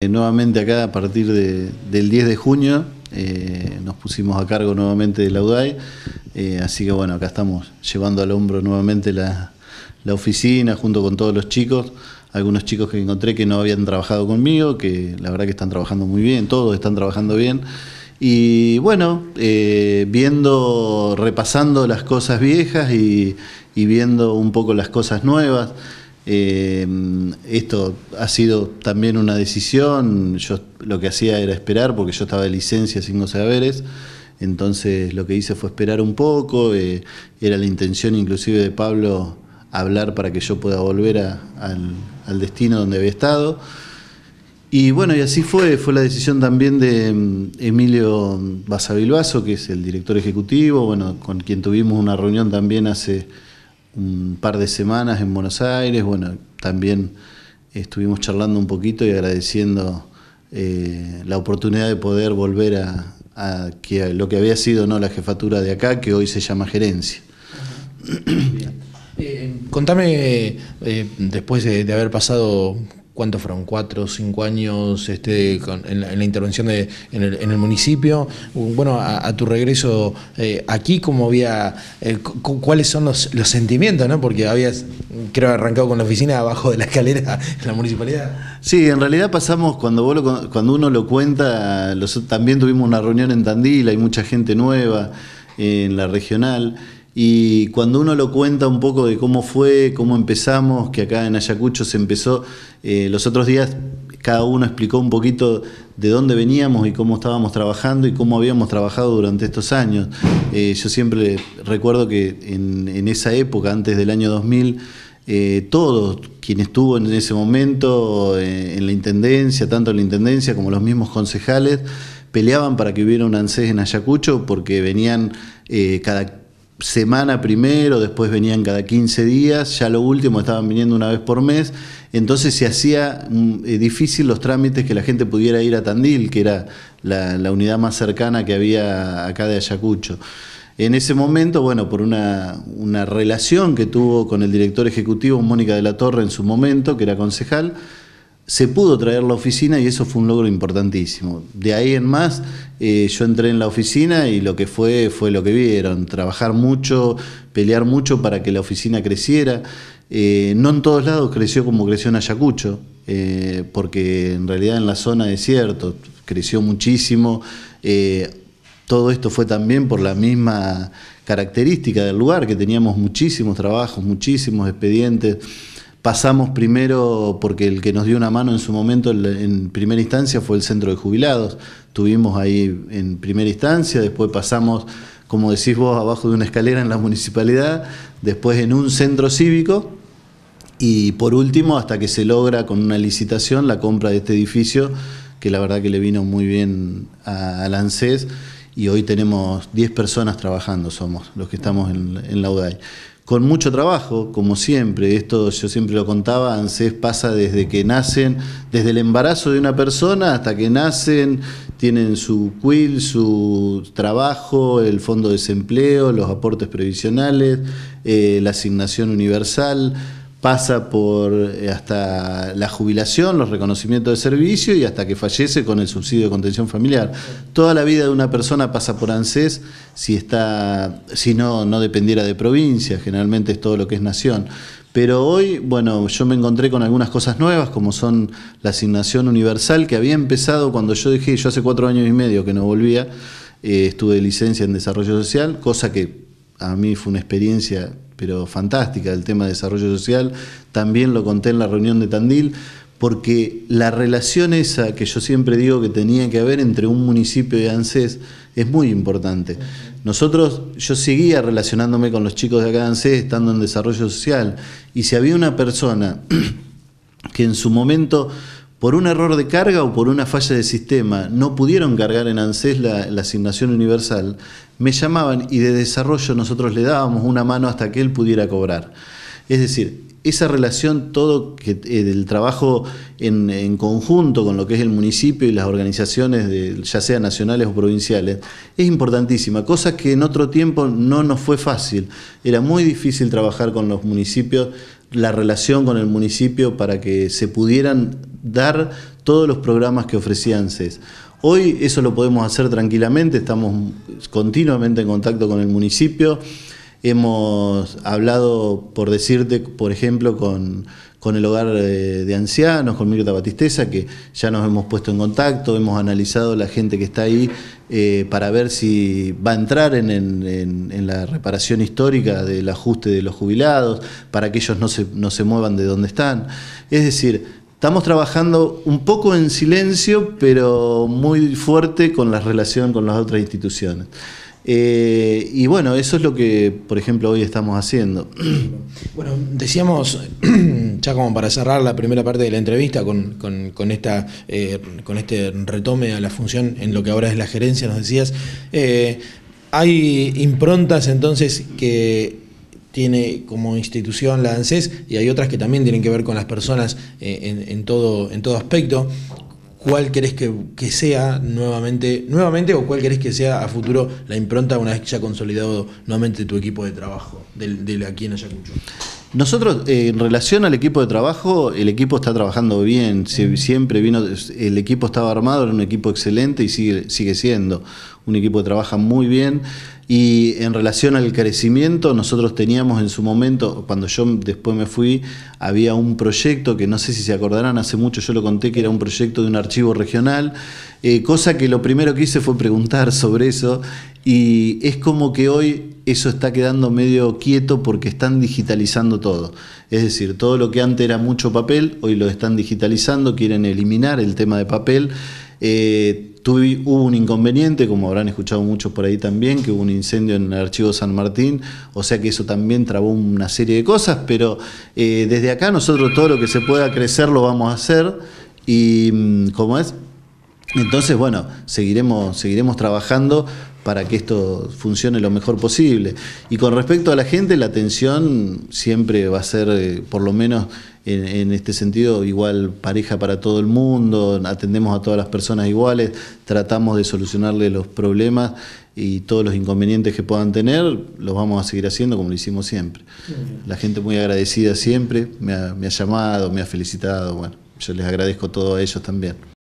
Eh, nuevamente acá a partir del 10 de junio eh, nos pusimos a cargo nuevamente de la UDAI, eh, así que bueno, acá estamos llevando al hombro nuevamente la, oficina junto con todos los chicos, algunos chicos que encontré que no habían trabajado conmigo, que la verdad que están trabajando muy bien, todos están trabajando bien. Y bueno, viendo, repasando las cosas viejas y viendo un poco las cosas nuevas. Em, esto ha sido también una decisión, yo lo que hacía era esperar porque yo estaba de licencia sin no saberes, entonces lo que hice fue esperar un poco, eh, era la intención inclusive de Pablo hablar para que yo pueda volver al, destino donde había estado. Y bueno, y así fue, fue la decisión también de em, Emilio Basavilbaso, que es el director ejecutivo, bueno, con quien tuvimos una reunión también hace un par de semanas en Buenos Aires, bueno, también estuvimos charlando un poquito y agradeciendo eh, la oportunidad de poder volver a, que, lo que había sido ¿no? la jefatura de acá, que hoy se llama gerencia. Eh, contame, eh, después de, haber pasado ¿cuántos fueron? ¿Cuatro, cinco años este, en, la, intervención en, el, municipio? Bueno, a, tu regreso eh, aquí, ¿cómo había, eh, cuáles son los, sentimientos? Porque habías, creo, arrancado con la oficina abajo de la escalera en la municipalidad. Sí, en realidad pasamos, cuando, cuando uno lo cuenta, también tuvimos una reunión en Tandil, hay mucha gente nueva eh, en la regional y cuando uno lo cuenta un poco de cómo fue, cómo empezamos, que acá en Ayacucho se empezó, eh, los otros días cada uno explicó un poquito de dónde veníamos y cómo estábamos trabajando y cómo habíamos trabajado durante estos años. Eh, yo siempre recuerdo que en, esa época, antes del año 2000, eh, todos, quien estuvo en ese momento en la Intendencia, tanto en la Intendencia como los mismos concejales, peleaban para que hubiera un ANSES en Ayacucho porque venían cada semana primero, después venían cada 15 días, ya lo último estaban viniendo una vez por mes, entonces se hacía mm, eh, difícil los trámites que la gente pudiera ir a Tandil, que era la, unidad más cercana que había acá de Ayacucho. En ese momento, bueno, por una relación que tuvo con el director ejecutivo, Mónica de la Torre, en su momento, que era concejal, se pudo traer la oficina y eso fue un logro importantísimo. De ahí en más, eh, yo entré en la oficina y lo que fue fue lo que vieron, trabajar mucho, pelear mucho para que la oficina creciera. Eh, no en todos lados creció como creció en Ayacucho, eh, porque en realidad en la zona desierto creció muchísimo. todo esto fue también por la misma característica del lugar, que teníamos muchísimos trabajos, muchísimos expedientes. Pasamos primero, porque el que nos dio una mano en su momento, en primera instancia, fue el centro de jubilados. Tuvimos ahí en primera instancia, después pasamos, como decís vos, abajo de una escalera en la municipalidad, después en un centro cívico y por último, hasta que se logra con una licitación la compra de este edificio, que la verdad que le vino muy bien a, al ANSES y hoy tenemos 10 personas trabajando, somos los que estamos en, en la UDAI con mucho trabajo, como siempre. Esto yo siempre lo contaba, ANSES pasa desde que nacen, desde el embarazo de una persona hasta que nacen, tienen su CUIL, su trabajo, el fondo de desempleo, los aportes previsionales, eh, la asignación universal pasa por eh, hasta la jubilación, los reconocimientos de servicio y hasta que fallece con el subsidio de contención familiar. Toda la vida de una persona pasa por ANSES si está si no no dependiera de provincia, generalmente es todo lo que es nación. Pero hoy, bueno, yo me encontré con algunas cosas nuevas, como son la asignación universal, que había empezado cuando yo dije, yo hace cuatro años y medio que no volvía, eh, estuve licencia en desarrollo social, cosa que a mí fue una experiencia pero fantástica el tema de desarrollo social, también lo conté en la reunión de Tandil, porque la relación esa que yo siempre digo que tenía que haber entre un municipio y ANSES es muy importante. Nosotros, yo seguía relacionándome con los chicos de acá de ANSES estando en desarrollo social, y si había una persona que en su momento por un error de carga o por una falla de sistema no pudieron cargar en ANSES la, asignación universal, me llamaban y de desarrollo nosotros le dábamos una mano hasta que él pudiera cobrar. Es decir, esa relación, todo que, eh, del trabajo en, conjunto con lo que es el municipio y las organizaciones, ya sea nacionales o provinciales, es importantísima, cosa que en otro tiempo no nos fue fácil. Era muy difícil trabajar con los municipios la relación con el municipio para que se pudieran dar todos los programas que ofrecían ANSES. Hoy eso lo podemos hacer tranquilamente, estamos continuamente en contacto con el municipio. Hemos hablado, por decirte, por ejemplo, con, con el hogar eh, de ancianos, con Mirta Batisteza, que ya nos hemos puesto en contacto, hemos analizado la gente que está ahí eh, para ver si va a entrar en, la reparación histórica del ajuste de los jubilados, para que ellos no se, no se muevan de donde están. Es decir, estamos trabajando un poco en silencio, pero muy fuerte con la relación con las otras instituciones. Eh, y bueno, eso es lo que, por ejemplo, hoy estamos haciendo. Bueno, decíamos, ya como para cerrar la primera parte de la entrevista con, esta, eh, con este retome a la función en lo que ahora es la gerencia, nos decías, eh, hay improntas entonces que tiene como institución la ANSES y hay otras que también tienen que ver con las personas eh, en, todo, en todo aspecto. ¿Cuál querés que, sea nuevamente, nuevamente o cuál crees que sea a futuro la impronta una vez que ya consolidado nuevamente tu equipo de trabajo del, aquí en Ayacucho? Nosotros, eh, en relación al equipo de trabajo, el equipo está trabajando bien. siempre vino, el equipo estaba armado, era un equipo excelente y sigue, sigue siendo. Un equipo que trabaja muy bien. Y en relación al crecimiento, nosotros teníamos en su momento, cuando yo después me fui, había un proyecto que no sé si se acordarán, hace mucho yo lo conté, que era un proyecto de un archivo regional, eh, cosa que lo primero que hice fue preguntar sobre eso y es como que hoy eso está quedando medio quieto porque están digitalizando todo. Es decir, todo lo que antes era mucho papel, hoy lo están digitalizando, quieren eliminar el tema de papel. Eh, hubo un inconveniente, como habrán escuchado muchos por ahí también, que hubo un incendio en el archivo San Martín, o sea que eso también trabó una serie de cosas, pero eh, desde acá nosotros todo lo que se pueda crecer lo vamos a hacer y mm, como es, entonces bueno, seguiremos, seguiremos trabajando para que esto funcione lo mejor posible. Y con respecto a la gente, la atención siempre va a ser, eh, por lo menos en, este sentido, igual pareja para todo el mundo, atendemos a todas las personas iguales, tratamos de solucionarle los problemas y todos los inconvenientes que puedan tener, los vamos a seguir haciendo como lo hicimos siempre. La gente muy agradecida siempre, me ha, me ha llamado, me ha felicitado, bueno, yo les agradezco todo a ellos también.